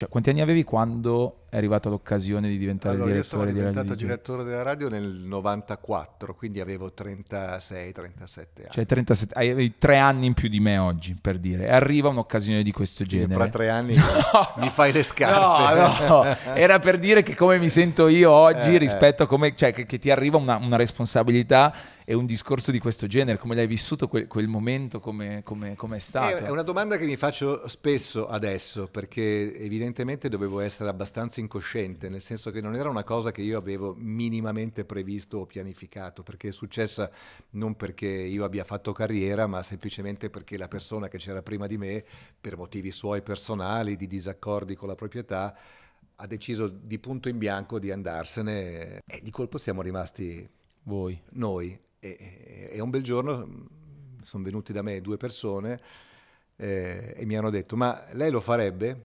Cioè, quanti anni avevi quando è arrivata l'occasione di diventare allora, direttore della radio? Sono diventato direttore della radio nel 94, quindi avevo 36-37 anni. Cioè 37, hai tre anni in più di me oggi, per dire. E arriva un'occasione di questo genere. Quindi fra tre anni no, mi fai le scarpe. No, no, era per dire che come mi sento io oggi eh, eh, rispetto a come... Cioè che, che ti arriva una, una responsabilità e un discorso di questo genere, come l'hai vissuto quel, quel momento, come, come, come, è stato? Eh, è una domanda che mi faccio spesso adesso, perché evidentemente dovevo essere abbastanza abbastanza incosciente, nel senso che non era una cosa che io avevo minimamente previsto o pianificato, perché è successa non perché io abbia fatto carriera, ma semplicemente perché la persona che c'era prima di me, per motivi suoi personali, di disaccordi con la proprietà, ha deciso di punto in bianco di andarsene e di colpo siamo rimasti voi. Noi. E, e un bel giorno mm, sono venuti da me due persone eh, e mi hanno detto, ma lei lo farebbe?